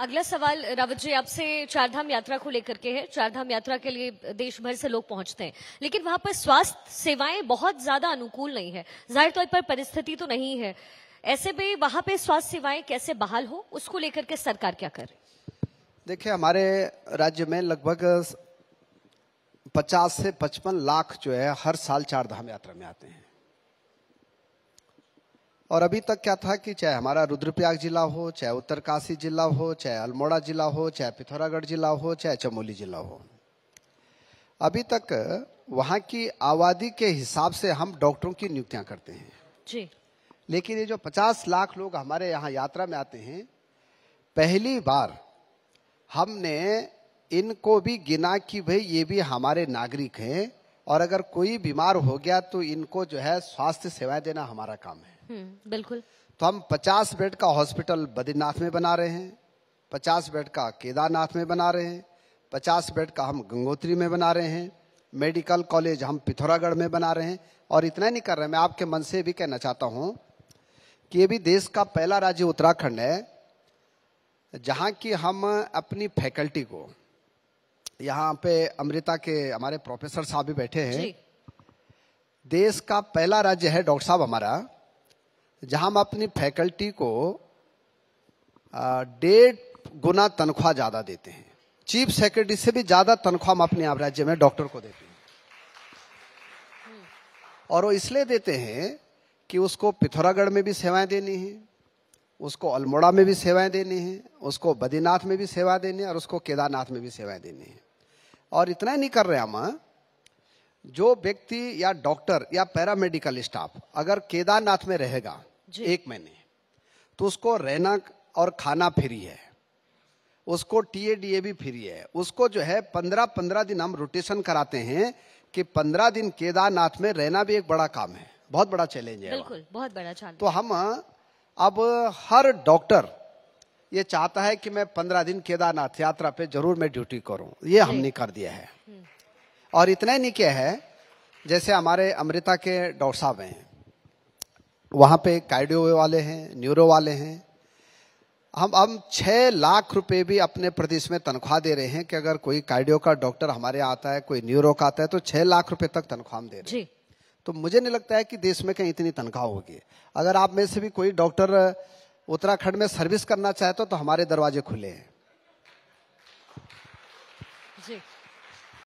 अगला सवाल रावत जी आपसे चारधाम यात्रा को लेकर के है चारधाम यात्रा के लिए देश भर से लोग पहुंचते हैं लेकिन वहां पर स्वास्थ्य सेवाएं बहुत ज्यादा अनुकूल नहीं है जाहिर तौर पर परिस्थिति तो नहीं है ऐसे में वहां पर स्वास्थ्य सेवाएं कैसे बहाल हो उसको लेकर के सरकार क्या कर देखिए हमारे राज्य में लगभग पचास से पचपन लाख जो है हर साल चारधाम यात्रा में आते हैं और अभी तक क्या था कि चाहे हमारा रुद्रप्रयाग जिला हो चाहे उत्तरकाशी जिला हो चाहे अल्मोड़ा जिला हो चाहे पिथौरागढ़ जिला हो चाहे चमोली जिला हो अभी तक वहां की आबादी के हिसाब से हम डॉक्टरों की नियुक्तियां करते हैं जी लेकिन ये जो 50 लाख लोग हमारे यहाँ यात्रा में आते हैं पहली बार हमने इनको भी गिना कि भाई ये भी हमारे नागरिक हैं और अगर कोई बीमार हो गया तो इनको जो है स्वास्थ्य सेवाएं देना हमारा काम है हम्म, बिल्कुल तो हम 50 बेड का हॉस्पिटल बद्रीनाथ में बना रहे हैं 50 बेड का केदारनाथ में बना रहे हैं 50 बेड का हम गंगोत्री में बना रहे हैं मेडिकल कॉलेज हम पिथौरागढ़ में बना रहे हैं और इतना ही नहीं कर रहे मैं आपके मन से भी कहना चाहता हूँ कि ये भी देश का पहला राज्य उत्तराखंड है जहाँ की हम अपनी फैकल्टी को यहाँ पे अमृता के हमारे प्रोफेसर साहब भी बैठे हैं देश का पहला राज्य है डॉक्टर साहब हमारा जहां हम अपनी फैकल्टी को डेढ़ गुना तनख्वाह ज़्यादा देते हैं चीफ सेक्रेटरी से भी ज़्यादा तनख्वाह हम अपने आप राज्य में डॉक्टर को देते हैं और वो इसलिए देते हैं कि उसको पिथौरागढ़ में भी सेवाएं देनी है उसको अल्मोड़ा में भी सेवाएं देनी है उसको बद्रीनाथ में भी सेवा देनी है और उसको केदारनाथ में भी सेवाएं देनी है और इतना ही नहीं कर रहे हम जो व्यक्ति या डॉक्टर या पैरामेडिकल स्टाफ अगर केदारनाथ में रहेगा एक महीने तो उसको रहना और खाना फ्री है उसको टीएडीए भी फ्री है उसको जो है पंद्रह पंद्रह दिन हम रोटेशन कराते हैं कि पंद्रह दिन केदारनाथ में रहना भी एक बड़ा काम है बहुत बड़ा चैलेंज है बिल्कुल बहुत बड़ा चैलेंज तो हम अब हर डॉक्टर ये चाहता है कि मैं पंद्रह दिन केदारनाथ यात्रा पे जरूर मैं ड्यूटी करूं ये हमने कर दिया है हम्म। और इतना ही नहीं किया है जैसे हमारे अमृता के डॉक्टर साहब हैं वहाँ पे कार्डियो वाले हैं न्यूरो वाले हैं हम हम छः लाख रुपए भी अपने प्रदेश में तनख्वाह दे रहे हैं कि अगर कोई कार्डियो का डॉक्टर हमारे आता है कोई न्यूरो का आता है तो छः लाख रुपए तक तनख्वाह हम दे रहे हैं तो मुझे नहीं लगता है कि देश में कहीं इतनी तनख्वाह होगी अगर आप में से भी कोई डॉक्टर उत्तराखंड में सर्विस करना हो तो, तो हमारे दरवाजे खुले हैं जी